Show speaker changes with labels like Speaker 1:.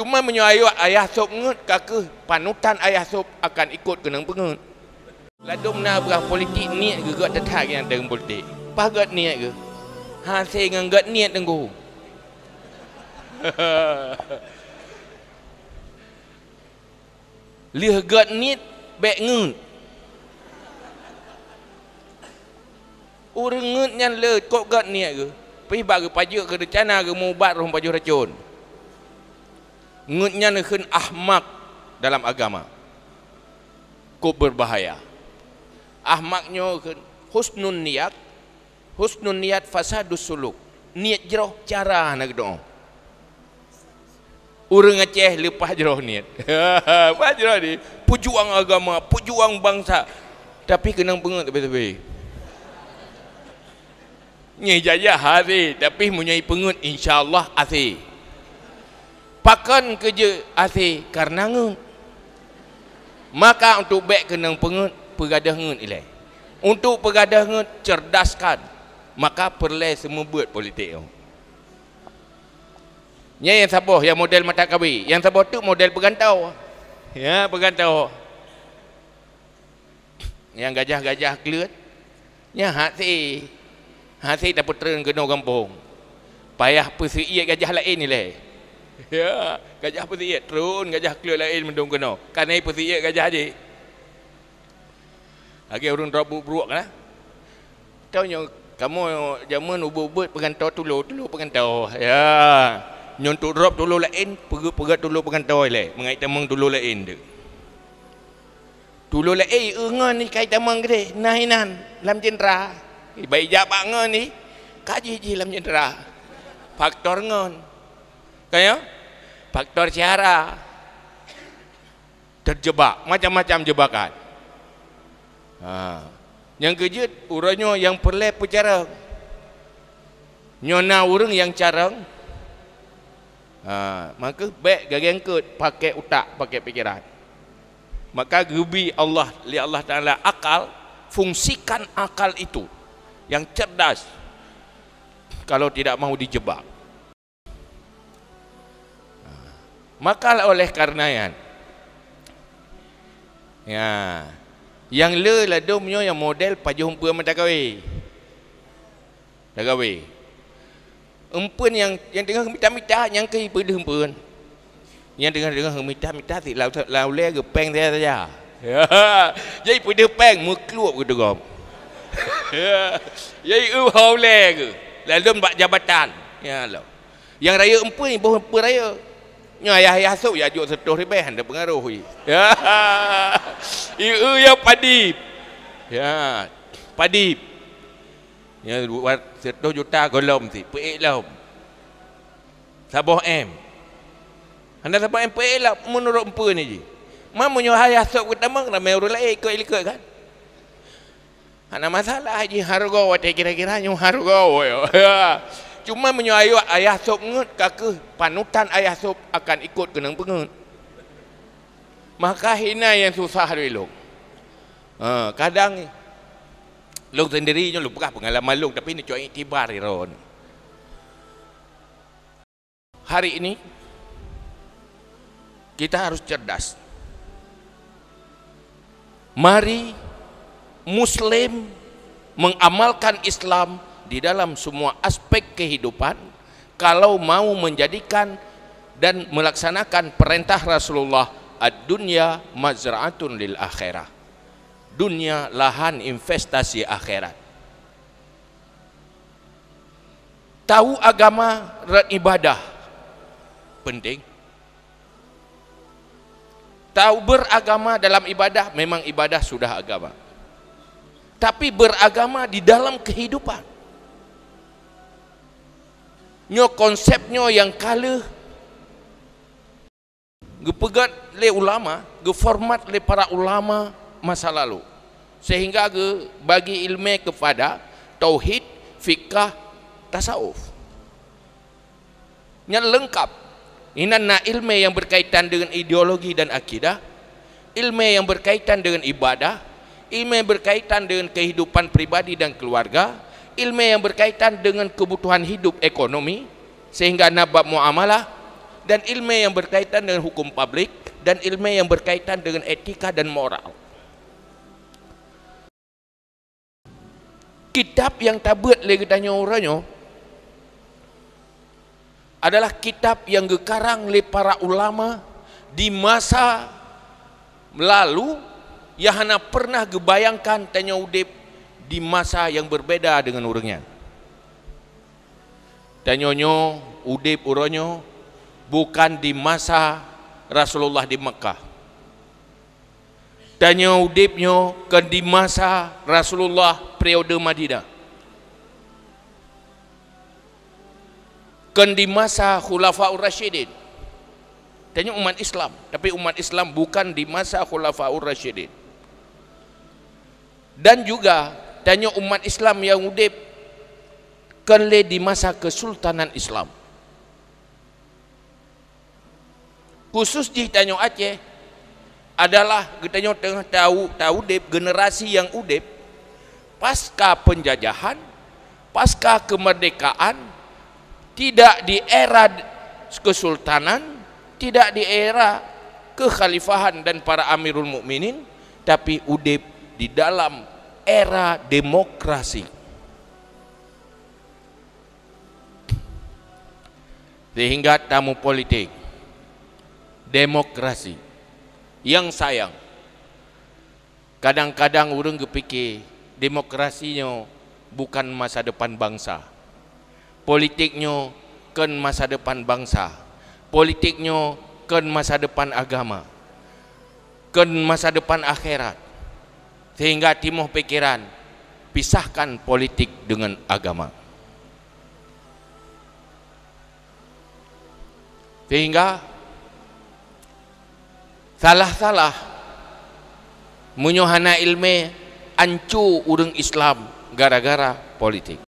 Speaker 1: cuma menyayu ayah sop ngut kaka panutan ayah sop akan ikut kena pengut ladum mana berah politik niat ke gak tetak yang dengan politik pagat niat ke hasil se ngan gak niat tunggu lih gak niat bek ngut urang ngut yang le kok gak niat ke pi bagu paje ke rencana ke mubat rum paje racun ngenyanehun ahmak dalam agama ku berbahaya ahmaknyo husnun niat husnun niat fasadus suluk niat jeroh cara nak doa urang Aceh lepas jeroh niat pas jeroh ni pujuang agama pujuang bangsa tapi kena bengok Tapi, tepi nyai jajah hari tapi munyai pengut insyaallah asih pakan kerja asli karena ngun maka untuk baik kena pengut pergadah ngun ilai untuk pergadah ngun cerdaskan maka perlu semua buat politik Nya yang sabah yang model mata kawi yang sabah tu model bergantau ya bergantau yang gajah-gajah kelut yang hati hati dapat terang kena kampung payah pesuiat gajah lain ni leh Ya, gajah pesiat turun gajah keluar lain mendung kena. Kan ai ha? pesiat gajah je. Lagi okay, urung rabu buruk kan. Tau nyo kamu zaman ubu ubut pengantau tulu tulu pengantau. Ya. Nyon tu rob tulu lain, pegu-pegu tulu pengantau ile. Mengait temang tulu lain tu. Tulu lain engan eh, ni kait temang gede. Nahinan lam jendra. Eh, baik jap ngan ni. Kaji ji lam jendra. Faktor ngan kaya faktor cara terjebak macam-macam jebakan ha. yang kejut urangnya yang perle pecara nyona urang yang carang ha. maka baik gagang kut pakai utak pakai pikiran maka gubi Allah li Allah taala akal fungsikan akal itu yang cerdas kalau tidak mahu dijebak maka lah oleh karena yang ya yang le lah dia yang model pajuh umpun sama takawai takawai umpun yang yang tengah minta-minta yang ke ibadah umpun yang tengah-tengah minta-minta si lau lau le ke peng saya saja ya. jadi pada peng mu keluar ke dorong ya. jadi u hau le ke lalu buat jabatan ya lo yang raya umpun ibu umpun raya ayah ayah asuk ya jok setuh ni beh ada pengaruh ya iu ya padi ya padi ya buat setuh juta golom ti peik lom lah, sabah em anda sabah em peik lah menurut empu ni je mamu nyuh ayah asuk pertama ramai orang lain ikut-ikut kan anak masalah haji harga kira-kira nyuh harga ya cuma menyayu ayah sop ngut kaka panutan ayah sop akan ikut kena pengut maka hina yang susah dari lo ha, kadang lo sendiri ni lo pernah pengalaman lo tapi ni cuai tiba hari lo hari ini kita harus cerdas mari muslim mengamalkan islam di dalam semua aspek kehidupan kalau mau menjadikan dan melaksanakan perintah Rasulullah ad-dunya mazra'atun lil akhirah dunia lahan investasi akhirat tahu agama dan ibadah penting tahu beragama dalam ibadah memang ibadah sudah agama tapi beragama di dalam kehidupan nyo konsep nyo yang kala gepegat le ulama ge le para ulama masa lalu sehingga ge bagi ilmu kepada tauhid fikah tasawuf nya lengkap na ilmu yang berkaitan dengan ideologi dan akidah ilmu yang berkaitan dengan ibadah ilmu yang berkaitan dengan kehidupan pribadi dan keluarga ilmu yang berkaitan dengan kebutuhan hidup ekonomi sehingga nabab muamalah dan ilmu yang berkaitan dengan hukum publik dan ilmu yang berkaitan dengan etika dan moral kitab yang tabut lagi tanya orangnya adalah kitab yang dikarang oleh para ulama di masa lalu yang hana pernah gebayangkan tanya udep di masa yang berbeda dengan orangnya. Dan nyonyo, udip uronyo, bukan di masa Rasulullah di Mekah. Dan nyonyo udipnyo, kan di masa Rasulullah periode Madinah. Kan di masa Khulafa rashidin Dan umat Islam. Tapi umat Islam bukan di masa Khulafa rashidin Dan juga tanya umat Islam yang udip kenle di masa kesultanan Islam khusus di tanya Aceh adalah kita tengah tahu tahu dep generasi yang udep pasca penjajahan pasca kemerdekaan tidak di era kesultanan tidak di era kekhalifahan dan para amirul mukminin tapi udep di dalam era demokrasi. Sehingga tamu politik, demokrasi, yang sayang, kadang-kadang orang kepikir demokrasinya bukan masa depan bangsa. Politiknya kan masa depan bangsa. Politiknya kan masa depan agama. Kan masa depan akhirat sehingga timbul pikiran pisahkan politik dengan agama sehingga salah-salah menyohana ilmi ancu urung Islam gara-gara politik